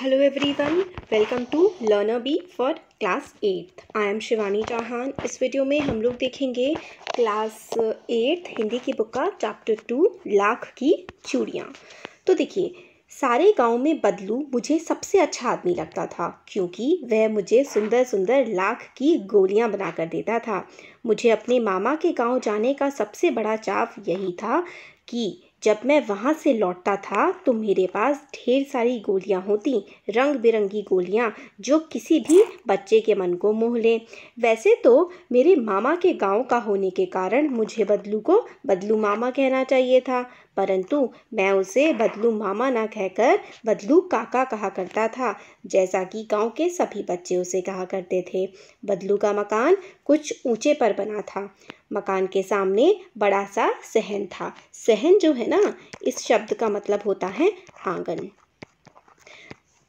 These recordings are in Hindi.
hello everyone welcome to learner B for class eighth I am Shivani Chauhan इस वीडियो में हम लोग देखेंगे क्लास एट्थ हिंदी की बुक का चैप्टर टू लाख की चूड़ियाँ तो देखिए सारे गांव में बदलू मुझे सबसे अच्छा आदमी लगता था क्योंकि वह मुझे सुंदर सुंदर लाख की गोलियां बना कर देता था मुझे अपने मामा के गांव जाने का सबसे बड़ा चाव यही था कि जब मैं वहाँ से लौटता था तो मेरे पास ढेर सारी गोलियाँ होती रंग बिरंगी गोलियाँ जो किसी भी बच्चे के मन को मोह लें वैसे तो मेरे मामा के गांव का होने के कारण मुझे बदलू को बदलू मामा कहना चाहिए था परंतु मैं उसे बदलू मामा ना कहकर बदलू काका कहा करता था जैसा कि गांव के सभी बच्चे उसे कहा करते थे बदलू का मकान कुछ ऊंचे पर बना था मकान के सामने बड़ा सा सहन था सहन जो है ना इस शब्द का मतलब होता है आंगन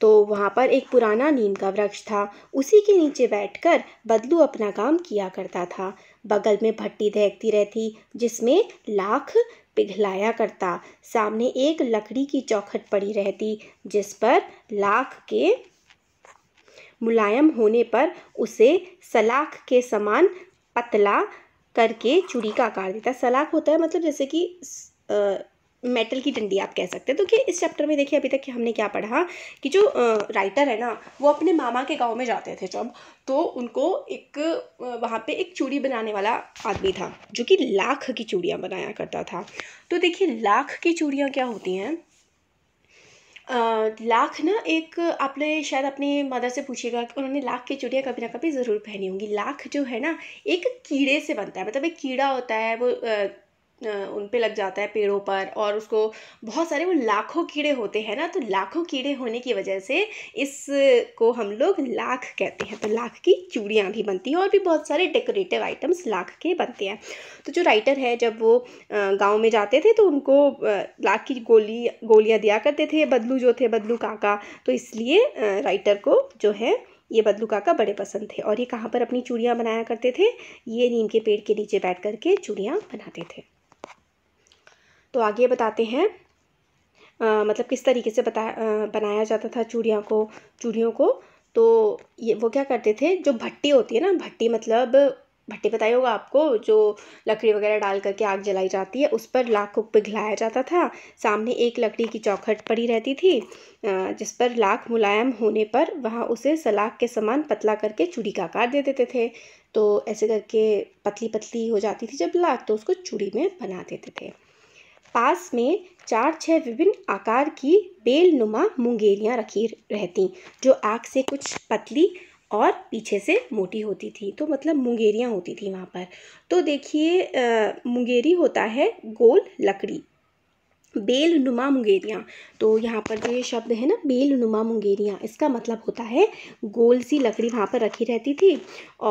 तो वहाँ पर एक पुराना नीम का वृक्ष था उसी के नीचे बैठकर बदलू अपना काम किया करता था बगल में भट्टी देखती रहती जिसमें लाख पिघलाया करता सामने एक लकड़ी की चौखट पड़ी रहती जिस पर लाख के मुलायम होने पर उसे सलाख के समान पतला करके चूड़ी का आकार देता सलाख होता है मतलब जैसे कि मेटल की डंडी आप कह सकते हैं तो कि इस चैप्टर में देखिए अभी तक कि हमने क्या पढ़ा कि जो राइटर है ना वो अपने मामा के गांव में जाते थे जब तो उनको एक वहाँ पे एक चूड़ी बनाने वाला आदमी था जो कि लाख की चूड़ियाँ बनाया करता था तो देखिए लाख की चूड़ियाँ क्या होती हैं लाख ना एक आपने शायद अपनी मदर से पूछेगा कि उन्होंने लाख की चूड़ियाँ कभी ना कभी ज़रूर पहनी होंगी लाख जो है ना एक कीड़े से बनता है मतलब एक कीड़ा होता है वो आ, उन पे लग जाता है पेड़ों पर और उसको बहुत सारे वो लाखों कीड़े होते हैं ना तो लाखों कीड़े होने की वजह से इसको हम लोग लाख कहते हैं तो लाख की चूड़ियाँ भी बनती हैं और भी बहुत सारे डेकोरेटिव आइटम्स लाख के बनते हैं तो जो राइटर है जब वो गाँव में जाते थे तो उनको लाख की गोली गोलियाँ दिया करते थे बदलू जो थे बदलू काका तो इसलिए राइटर को जो है ये बदलू काका बड़े पसंद थे और ये कहाँ पर अपनी चूड़ियाँ बनाया करते थे ये नीम के पेड़ के नीचे बैठ करके चूड़ियाँ बनाते थे तो आगे बताते हैं आ, मतलब किस तरीके से बता आ, बनाया जाता था चूड़ियों को चूड़ियों को तो ये वो क्या करते थे जो भट्टी होती है ना भट्टी मतलब भट्टी बताई होगा आपको जो लकड़ी वगैरह डाल करके आग जलाई जाती है उस पर लाख को पिघलाया जाता था सामने एक लकड़ी की चौखट पड़ी रहती थी जिस पर लाख मुलायम होने पर वहाँ उसे सलाख के समान पतला करके चूड़ी का आकार दे देते थे तो ऐसे करके पतली पतली हो जाती थी जब लाख तो उसको चूड़ी में बना देते थे पास में चार छह विभिन्न आकार की बेल नुमा मुंगेरियाँ रखी रहती जो आग से कुछ पतली और पीछे से मोटी होती थी तो मतलब मुंगेरियाँ होती थी वहाँ पर तो देखिए मुंगेरी होता है गोल लकड़ी बेल नुमा मुंगेरियाँ तो यहाँ पर जो ये शब्द है ना बेल नुमा मुंगेरियाँ इसका मतलब होता है गोल सी लकड़ी वहाँ पर रखी रहती थी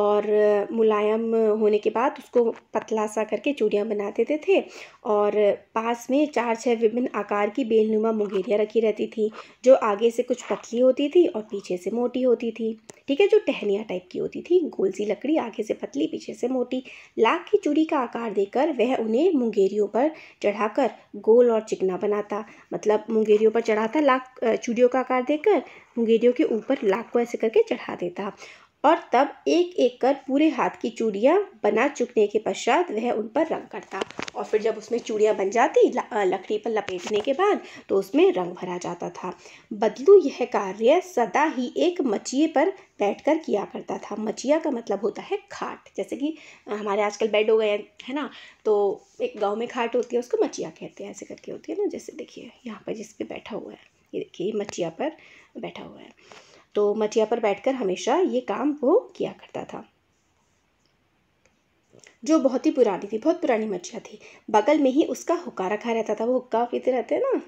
और मुलायम होने के बाद उसको पतला सा करके चूड़ियाँ बना देते थे और पास में चार छः विभिन्न आकार की बेल नुमा मुंगेरियाँ रखी रहती थी जो आगे से कुछ पतली होती थी और पीछे से मोटी होती थी ठीक है जो टहनिया टाइप की होती थी गोल सी लकड़ी आगे से पतली पीछे से मोटी लाख की चूड़ी का आकार देकर वह उन्हें मुंगेरियों पर चढ़ाकर गोल और चिकना बनाता मतलब मुंगेरियों पर चढ़ाता लाख चूड़ियों का आकार देकर मुंगेरियों के ऊपर लाख को ऐसे करके चढ़ा देता और तब एक एक कर पूरे हाथ की चूड़ियाँ बना चुकने के पश्चात वह उन पर रंग करता और फिर जब उसमें चूड़ियाँ बन जाती लकड़ी पर लपेटने के बाद तो उसमें रंग भरा जाता था बदलू यह कार्य सदा ही एक मचिए पर बैठकर किया करता था मचिया का मतलब होता है खाट जैसे कि हमारे आजकल बेड हो गए है ना तो एक गाँव में खाट होती है उसको मचिया कहते हैं ऐसे करके होती है ना जैसे देखिए यहाँ पर जिस बैठा हुआ है ये देखिए मचिया पर बैठा हुआ है तो मटिया पर बैठकर हमेशा ये काम वो किया करता था जो बहुत ही पुरानी थी बहुत पुरानी मटिया थी बगल में ही उसका हुक्का रखा रहता था वो हुक्का पीते रहते ना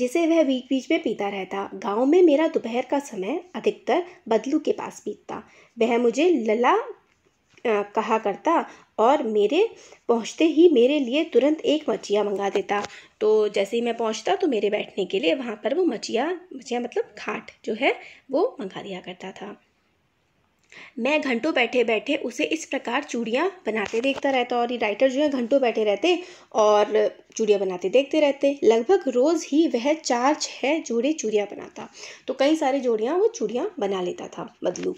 जिसे वह बीच बीच में पीता रहता गांव में मेरा दोपहर का समय अधिकतर बदलू के पास बीतता वह मुझे लला कहा करता और मेरे पहुंचते ही मेरे लिए तुरंत एक मछिया मंगा देता तो जैसे ही मैं पहुंचता तो मेरे बैठने के लिए वहाँ पर वो मछिया मछिया मतलब खाट जो है वो मंगा दिया करता था मैं घंटों बैठे बैठे उसे इस प्रकार चूड़ियाँ बनाते देखता रहता और ये राइटर जो है घंटों बैठे रहते और चूड़ियाँ बनाते देखते रहते लगभग रोज़ ही वह चार छः जोड़े चूड़ियाँ बनाता तो कई सारे जोड़ियाँ वो चूड़ियाँ बना लेता था बदलू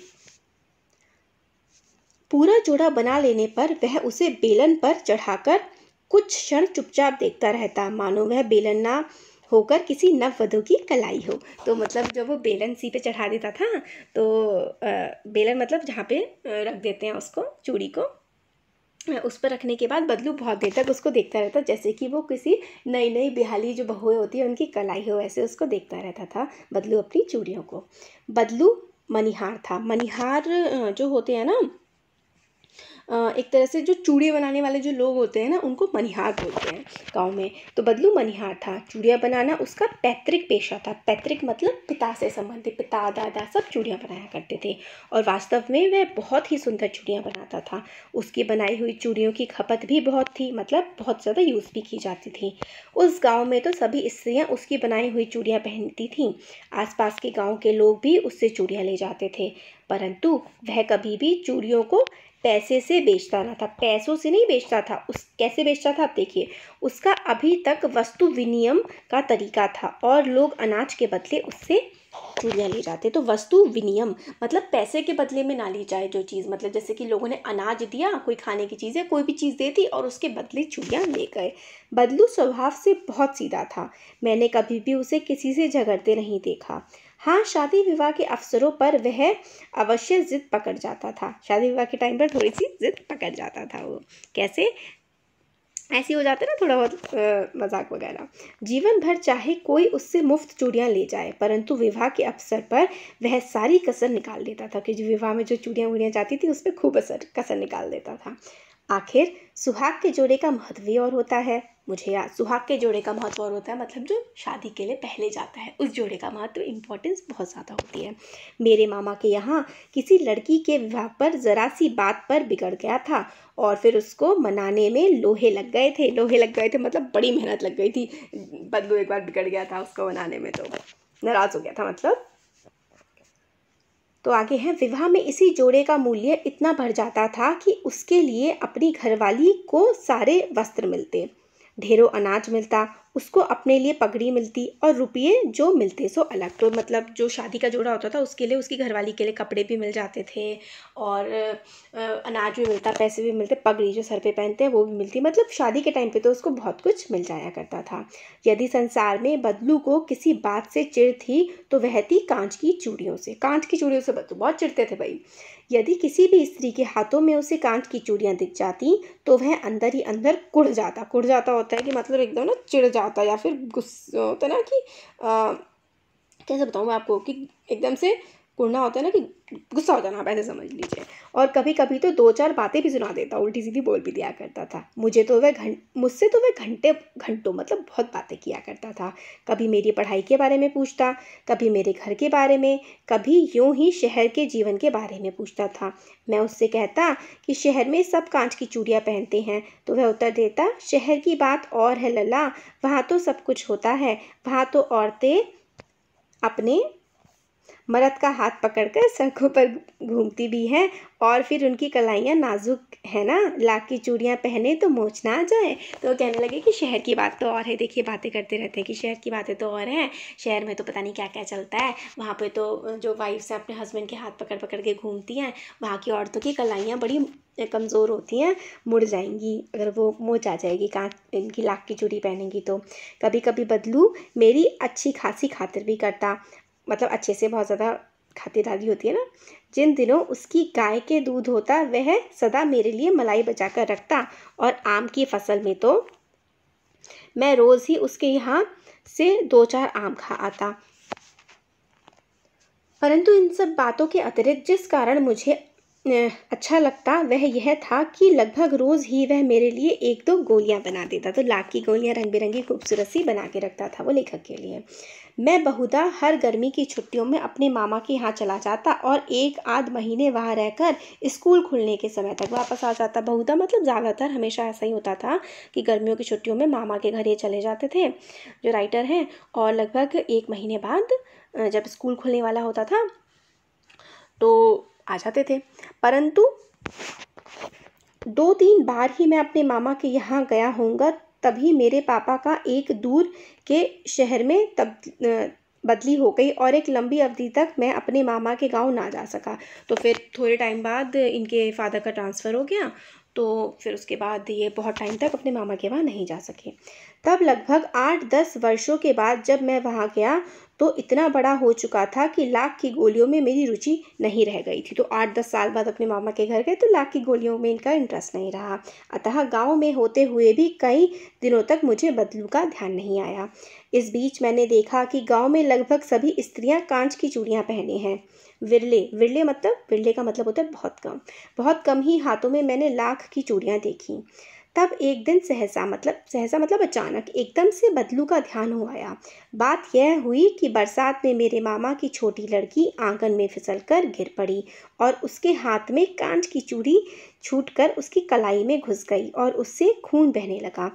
पूरा जोड़ा बना लेने पर वह उसे बेलन पर चढ़ाकर कुछ क्षण चुपचाप देखता रहता मानो वह बेलन ना होकर किसी नववधु की कलाई हो तो मतलब जब वो बेलन सी पे चढ़ा देता था तो बेलन मतलब जहाँ पे रख देते हैं उसको चूड़ी को उस पर रखने के बाद बदलू बहुत देर तक उसको देखता रहता जैसे कि वो किसी नई नई बिहाली जो बहुएँ होती है उनकी कलाई हो ऐसे उसको देखता रहता था बदलू अपनी चूड़ियों को बदलू मनिहार था मनिहार जो होते हैं ना एक तरह से जो चूड़ी बनाने वाले जो लोग होते हैं ना उनको मनिहार बोलते हैं गाँव में तो बदलू मनिहार था चूड़ियाँ बनाना उसका पैतृक पेशा था पैतृक मतलब पिता से संबंधित पिता दादा सब चूड़ियाँ बनाया करते थे और वास्तव में वह बहुत ही सुंदर चूड़ियाँ बनाता था उसकी बनाई हुई चूड़ियों की खपत भी बहुत थी मतलब बहुत ज़्यादा यूज़ भी की जाती थी उस गाँव में तो सभी स्त्रियाँ उसकी बनाई हुई चूड़ियाँ पहनती थीं आसपास के गाँव के लोग भी उससे चूड़ियाँ ले जाते थे परंतु वह कभी भी चूड़ियों को पैसे से बेचता रहा था पैसों से नहीं बेचता था उस कैसे बेचता था आप देखिए उसका अभी तक वस्तु विनियम का तरीका था और लोग अनाज के बदले उससे चूड़ियाँ ले जाते हैं तो वस्तु विनियम मतलब पैसे के बदले में ना ली जाए जो चीज़ मतलब जैसे कि लोगों ने अनाज दिया कोई खाने की चीज़ है कोई भी चीज़ दे दी और उसके बदले चूड़ियाँ ले गए बदलू स्वभाव से बहुत सीधा था मैंने कभी भी उसे किसी से झगड़ते नहीं देखा हाँ शादी विवाह के अवसरों पर वह अवश्य ज़िद पकड़ जाता था शादी विवाह के टाइम पर थोड़ी सी ज़िद पकड़ जाता था वो कैसे ऐसे हो जाते ना थोड़ा बहुत मजाक वगैरह जीवन भर चाहे कोई उससे मुफ्त चूड़ियाँ ले जाए परंतु विवाह के अवसर पर वह सारी कसर निकाल देता था कि जो विवाह में जो चूड़ियाँ वूड़ियाँ जाती थी उस पर खूब असर कसर निकाल देता था आखिर सुहाग के जोड़े का महत्व ही और होता है मुझे याद सुहाग के जोड़े का महत्व और होता है मतलब जो शादी के लिए पहले जाता है उस जोड़े का महत्व इम्पोर्टेंस बहुत ज़्यादा होती है मेरे मामा के यहाँ किसी लड़की के विवाह पर ज़रा सी बात पर बिगड़ गया था और फिर उसको मनाने में लोहे लग गए थे लोहे लग गए थे मतलब बड़ी मेहनत लग गई थी बदलू एक बार बिगड़ गया था उसको मनाने में तो नाराज़ हो गया था मतलब तो आगे हैं विवाह में इसी जोड़े का मूल्य इतना बढ़ जाता था कि उसके लिए अपनी घरवाली को सारे वस्त्र मिलते ढेरों अनाज मिलता उसको अपने लिए पगड़ी मिलती और रुपये जो मिलते सो अलग तो मतलब जो शादी का जोड़ा होता था उसके लिए उसकी घरवाली के लिए कपड़े भी मिल जाते थे और अनाज भी मिलता पैसे भी मिलते पगड़ी जो सर पे पहनते हैं वो भी मिलती मतलब शादी के टाइम पे तो उसको बहुत कुछ मिल जाया करता था यदि संसार में बदलू को किसी बात से चिड़ थी तो वह थी कांच की चूड़ियों से कांच की चूड़ियों से बदलू बहुत चिड़ते थे भाई यदि किसी भी स्त्री के हाथों में उसे कांच की चूड़ियाँ दिख जाती तो वह अंदर ही अंदर कुड़ जाता कुड़ जाता होता है कि मतलब एकदम ना चिड़ आता या फिर गुस्सा होता ना कि आ, कैसे बताऊँ मैं आपको कि एकदम से कुड़ना होता है ना कि गुस्सा हो जाना आप ऐसे समझ लीजिए और कभी कभी तो दो चार बातें भी सुना देता उल्टी सीधी बोल भी दिया करता था मुझे तो वह घं मुझसे तो वह घंटे घंटों मतलब बहुत बातें किया करता था कभी मेरी पढ़ाई के बारे में पूछता कभी मेरे घर के बारे में कभी यूँ ही शहर के जीवन के बारे में पूछता था मैं उससे कहता कि शहर में सब कांच की चूड़ियाँ पहनते हैं तो वह उत्तर देता शहर की बात और है लला वहाँ तो सब कुछ होता है वहाँ तो औरतें अपने मरद का हाथ पकड़कर सड़कों पर घूमती भी हैं और फिर उनकी कलाइयाँ नाजुक है ना लाख की चूड़ियाँ पहने तो मोच ना आ जाए तो कहने लगे कि शहर की बात तो और है देखिए बातें करते रहते हैं कि शहर की बातें तो और हैं शहर में तो पता नहीं क्या क्या चलता है वहाँ पे तो जो वाइफ्स हैं अपने हस्बैंड के हाथ पकड़ पकड़ के घूमती हैं वहाँ की औरतों की कलाइयाँ बड़ी कमज़ोर होती हैं मुड़ जाएंगी अगर वो मोच आ जाएगी कहाँ इनकी लाख की चूड़ी पहनेंगी तो कभी कभी बदलू मेरी अच्छी खासी खातिर भी करता मतलब अच्छे से बहुत ज़्यादा खाती दादी होती है ना जिन दिनों उसकी गाय के दूध होता वह सदा मेरे लिए मलाई बचा कर रखता और आम की फसल में तो मैं रोज़ ही उसके यहाँ से दो चार आम खा आता परंतु इन सब बातों के अतिरिक्त जिस कारण मुझे अच्छा लगता वह यह था कि लगभग रोज़ ही वह मेरे लिए एक दो गोलियां बना देता तो लाख की गोलियां रंग बिरंगी खूबसूरत सी बना के रखता था वो लेखक के लिए मैं बहुधा हर गर्मी की छुट्टियों में अपने मामा के यहाँ चला जाता और एक आध महीने वहाँ रहकर स्कूल खुलने के समय तक वापस आ जाता बहुधा मतलब ज़्यादातर हमेशा ऐसा ही होता था कि गर्मियों की छुट्टियों में मामा के घर ये चले जाते थे जो राइटर हैं और लगभग एक महीने बाद जब स्कूल खुलने वाला होता था तो आ जाते थे परंतु दो तीन बार ही मैं अपने मामा के यहाँ गया होऊंगा तभी मेरे पापा का एक दूर के शहर में तब बदली हो गई और एक लंबी अवधि तक मैं अपने मामा के गांव ना जा सका तो फिर थोड़े टाइम बाद इनके फादर का ट्रांसफ़र हो गया तो फिर उसके बाद ये बहुत टाइम तक अपने मामा के वहाँ नहीं जा सके तब लगभग आठ दस वर्षों के बाद जब मैं वहाँ गया तो इतना बड़ा हो चुका था कि लाख की गोलियों में मेरी रुचि नहीं रह गई थी तो आठ दस साल बाद अपने मामा के घर गए तो लाख की गोलियों में इनका इंटरेस्ट नहीं रहा अतः गांव में होते हुए भी कई दिनों तक मुझे बदलू का ध्यान नहीं आया इस बीच मैंने देखा कि गांव में लगभग सभी स्त्रियां कांच की चूड़ियाँ पहने हैं विरले विरले मतलब विरले का मतलब होता है बहुत कम बहुत कम ही हाथों में मैंने लाख की चूड़ियाँ देखी तब एक दिन सहसा मतलब सहसा मतलब अचानक एकदम से बदलू का ध्यान हो आया बात यह हुई कि बरसात में मेरे मामा की छोटी लड़की आंगन में फिसल कर गिर पड़ी और उसके हाथ में कांच की चूड़ी छूट कर उसकी कलाई में घुस गई और उससे खून बहने लगा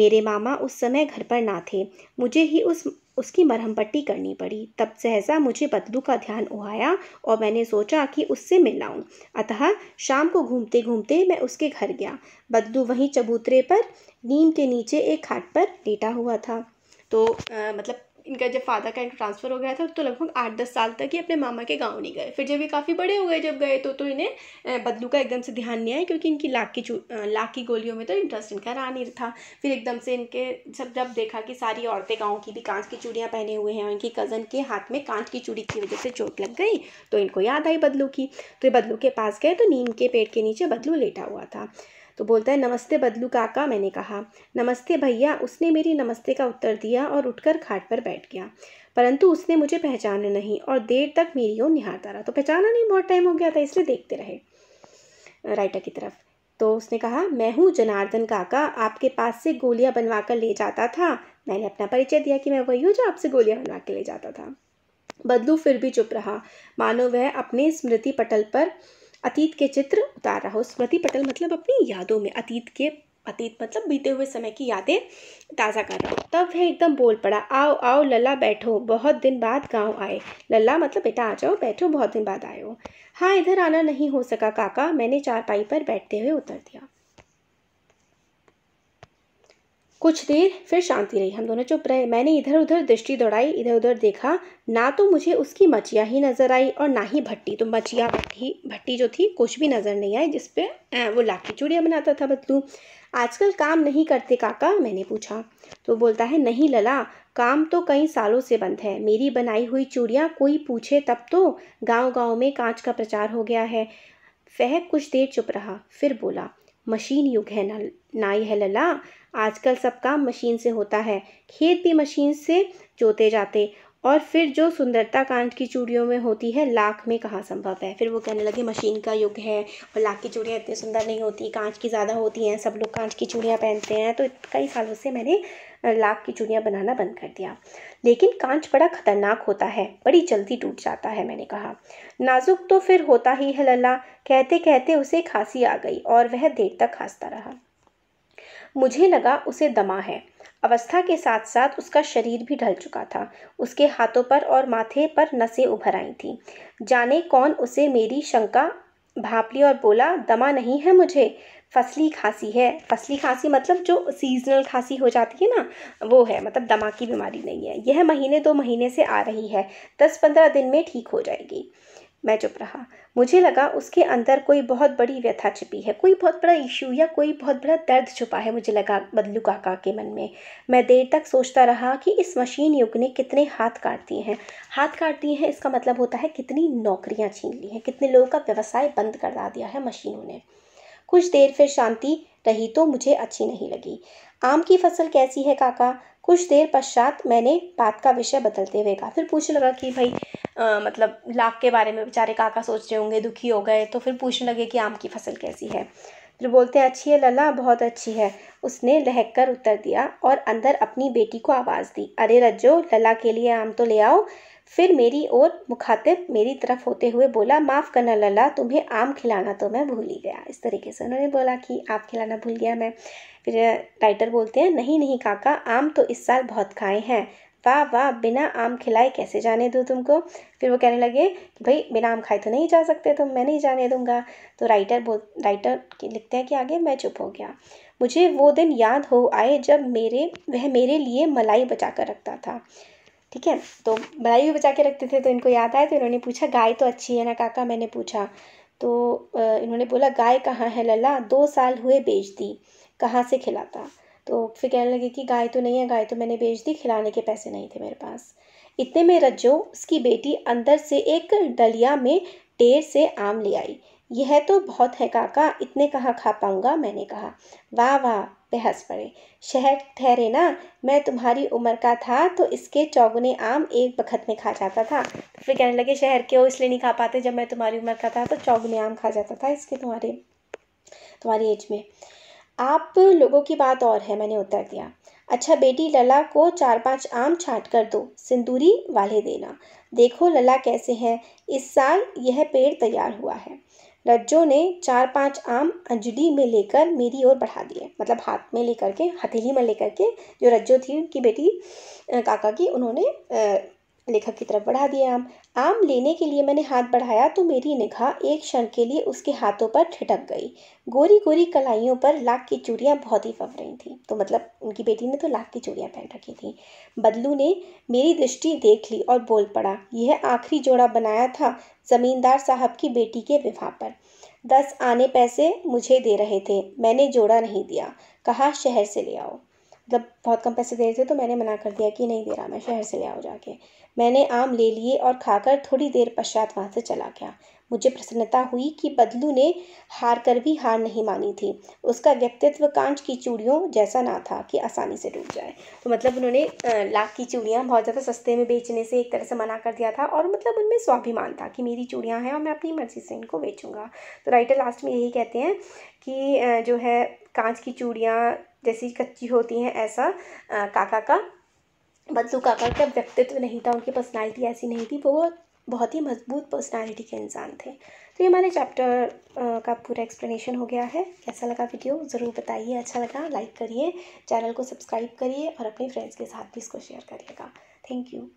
मेरे मामा उस समय घर पर ना थे मुझे ही उस उसकी मरहम पट्टी करनी पड़ी तब सहसा मुझे बदलू का ध्यान उहाया और मैंने सोचा कि उससे मिल लाऊँ अतः शाम को घूमते घूमते मैं उसके घर गया बदलू वहीं चबूतरे पर नीम के नीचे एक खाट पर लेटा हुआ था तो आ, मतलब इनका जब फादर का इनका ट्रांसफ़र हो गया था तो लगभग आठ दस साल तक ही अपने मामा के गाँव नहीं गए फिर जब ये काफ़ी बड़े हो गए जब गए तो तो इन्हें बदलू का एकदम से ध्यान नहीं आया क्योंकि इनकी लाख की लाख की गोलियों में तो इंटरेस्ट इनका रहा नहीं था फिर एकदम से इनके जब जब देखा कि सारी औरतें गाँव की भी कांच की चूड़ियाँ पहने हुए हैं और इनकी कज़न के हाथ में कांच की चूड़ी की वजह से चोट लग गई तो इनको याद आई बदलू की तो ये बदलू के पास गए तो नीम के पेड़ के नीचे बदलू लेटा हुआ था तो बोलता है नमस्ते बदलू काका मैंने कहा नमस्ते भैया उसने मेरी नमस्ते का उत्तर दिया और उठकर खाट पर बैठ गया परंतु उसने मुझे पहचाना नहीं और देर तक मेरी ओर निहारता रहा तो पहचाना नहीं बहुत टाइम हो गया था इसलिए देखते रहे राइटर की तरफ तो उसने कहा मैं हूँ जनार्दन काका आपके पास से गोलियाँ बनवा कर ले जाता था मैंने अपना परिचय दिया कि मैं वही हूँ जो आपसे गोलियाँ बनवा के ले जाता था बदलू फिर भी चुप रहा मानो वह अपने स्मृति पटल पर अतीत के चित्र उतार रहा हो स्मृति पटल मतलब अपनी यादों में अतीत के अतीत मतलब बीते हुए समय की यादें ताज़ा कर रहा हो तब वह एकदम बोल पड़ा आओ आओ लल्ला बैठो बहुत दिन बाद गांव आए लल्ला मतलब बेटा आ जाओ बैठो बहुत दिन बाद आए हो हाँ इधर आना नहीं हो सका काका मैंने चारपाई पर बैठते हुए उतर दिया कुछ देर फिर शांति रही हम दोनों चुप रहे मैंने इधर उधर दृष्टि दौड़ाई इधर उधर देखा ना तो मुझे उसकी मचिया ही नज़र आई और ना ही भट्टी तो मचिया भट्टी भट्टी जो थी कुछ भी नज़र नहीं आई जिसपे वो लाठी चूड़िया बनाता था बदलू आजकल काम नहीं करते काका मैंने पूछा तो बोलता है नहीं लला काम तो कई सालों से बंद है मेरी बनाई हुई चूड़ियाँ कोई पूछे तब तो गाँव गाँव में कांच का प्रचार हो गया है वह कुछ देर चुप रहा फिर बोला मशीन युग है न नाई है लला आजकल सब काम मशीन से होता है खेत भी मशीन से जोते जाते और फिर जो सुंदरता कांड की चूड़ियों में होती है लाख में कहाँ संभव है फिर वो कहने लगे मशीन का युग है और लाख की चूड़ियाँ इतनी सुंदर नहीं होती कांच की ज़्यादा होती हैं सब लोग कांच की चूड़ियाँ पहनते हैं तो कई सालों से मैंने लाख की चूड़ियाँ बनाना बंद कर दिया लेकिन कांच बड़ा खतरनाक होता है बड़ी जल्दी टूट जाता है मैंने कहा नाजुक तो फिर होता ही है लल्ला कहते कहते उसे खांसी आ गई और वह देर तक खांसता रहा मुझे लगा उसे दमा है अवस्था के साथ साथ उसका शरीर भी ढल चुका था उसके हाथों पर और माथे पर नसें उभर आई थीं जाने कौन उसे मेरी शंका भाप ली और बोला दमा नहीं है मुझे फसली खांसी है फसली खांसी मतलब जो सीजनल खांसी हो जाती है ना वो है मतलब दमा की बीमारी नहीं है यह महीने दो महीने से आ रही है दस पंद्रह दिन में ठीक हो जाएगी मैं चुप रहा मुझे लगा उसके अंदर कोई बहुत बड़ी व्यथा छिपी है कोई बहुत बड़ा इशू या कोई बहुत बड़ा दर्द छुपा है मुझे लगा बदलू काका के मन में मैं देर तक सोचता रहा कि इस मशीन युग ने कितने हाथ काट दिए हैं हाथ काट दिए हैं इसका मतलब होता है कितनी नौकरियां छीन ली हैं कितने लोगों का व्यवसाय बंद करवा दिया है मशीनों ने कुछ देर फिर शांति रही तो मुझे अच्छी नहीं लगी आम की फसल कैसी है काका कुछ देर पश्चात मैंने बात का विषय बदलते हुए कहा फिर पूछने लगा कि भाई आ, मतलब लाख के बारे में बेचारे काका सोच रहे होंगे दुखी हो गए तो फिर पूछने लगे कि आम की फसल कैसी है फिर बोलते हैं अच्छी है लला बहुत अच्छी है उसने लहक कर उत्तर दिया और अंदर अपनी बेटी को आवाज़ दी अरे रज्जो लला के लिए आम तो ले आओ फिर मेरी ओर मुखातिब मेरी तरफ होते हुए बोला माफ़ करना लला तुम्हें आम खिलाना तो मैं भूल ही गया इस तरीके से उन्होंने बोला कि आम खिलाना भूल गया मैं फिर राइटर बोलते हैं नहीं नहीं काका आम तो इस साल बहुत खाए हैं वाह वाह बिना आम खिलाए कैसे जाने दूँ तुमको फिर वो कहने लगे कि भाई बिना आम खाए तो नहीं जा सकते तुम मैं नहीं जाने दूंगा तो राइटर बोल राइटर लिखते हैं कि आगे मैं चुप हो गया मुझे वो दिन याद हो आए जब मेरे वह मेरे लिए मलाई बचा कर रखता था ठीक है तो भलाई भी बचा के रखते थे तो इनको याद आया तो इन्होंने पूछा गाय तो अच्छी है ना काका मैंने पूछा तो इन्होंने बोला गाय कहाँ है लल्ला दो साल हुए बेच दी कहाँ से खिलाता तो फिर कहने लगे कि गाय तो नहीं है गाय तो मैंने बेच दी खिलाने के पैसे नहीं थे मेरे पास इतने में रज्जो उसकी बेटी अंदर से एक डलिया में टेर से आम ले आई यह तो बहुत है काका इतने कहाँ खा पाऊँगा मैंने कहा वाह वाह वे हंस पड़े शहर ठहरे ना मैं तुम्हारी उम्र का था तो इसके चौगुने आम एक बखत में खा जाता था तो फिर कहने लगे शहर के वो इसलिए नहीं खा पाते जब मैं तुम्हारी उम्र का था तो चौगुने आम खा जाता था इसके तुम्हारे तुम्हारी एज में आप लोगों की बात और है मैंने उत्तर दिया अच्छा बेटी लला को चार पांच आम छाट कर दो सिंदूरी वाले देना देखो लला कैसे हैं इस साल यह पेड़ तैयार हुआ है रज्जो ने चार पांच आम अंजली में लेकर मेरी ओर बढ़ा दिए मतलब हाथ में लेकर के हथेली में लेकर के जो रज्जो थी उनकी बेटी काका की उन्होंने लेखक की तरफ बढ़ा दिए आम आम लेने के लिए मैंने हाथ बढ़ाया तो मेरी निगाह एक क्षण के लिए उसके हाथों पर ठिटक गई गोरी गोरी कलाइयों पर लाख की चूड़ियाँ बहुत ही फंफ रही थी तो मतलब उनकी बेटी ने तो लाख की चूड़ियाँ पहन रखी थी बदलू ने मेरी दृष्टि देख ली और बोल पड़ा यह आखिरी जोड़ा बनाया था ज़मींदार साहब की बेटी के विवाह पर दस आने पैसे मुझे दे रहे थे मैंने जोड़ा नहीं दिया कहा शहर से ले आओ मतलब बहुत कम पैसे दे रहे थे तो मैंने मना कर दिया कि नहीं दे रहा मैं शहर से ले आओ जाके मैंने आम ले लिए और खाकर थोड़ी देर पश्चात वहाँ से चला गया मुझे प्रसन्नता हुई कि बदलू ने हार कर भी हार नहीं मानी थी उसका व्यक्तित्व कांच की चूड़ियों जैसा ना था कि आसानी से टूट जाए तो मतलब उन्होंने लाख की चूड़ियाँ बहुत ज़्यादा सस्ते में बेचने से एक तरह से मना कर दिया था और मतलब उनमें स्वाभिमान था कि मेरी चूड़ियाँ हैं और मैं अपनी मर्जी से इनको बेचूँगा तो राइटर लास्ट में यही कहते हैं कि जो है कांच की चूड़ियाँ जैसी कच्ची होती हैं ऐसा काका का बदलू काका का व्यक्तित्व नहीं था उनकी पर्सनैलिटी ऐसी नहीं थी वो बहुत ही मजबूत पर्सनालिटी के इंसान थे तो ये हमारे चैप्टर का पूरा एक्सप्लेनेशन हो गया है कैसा लगा वीडियो ज़रूर बताइए अच्छा लगा लाइक करिए चैनल को सब्सक्राइब करिए और अपने फ्रेंड्स के साथ भी इसको शेयर करिएगा थैंक यू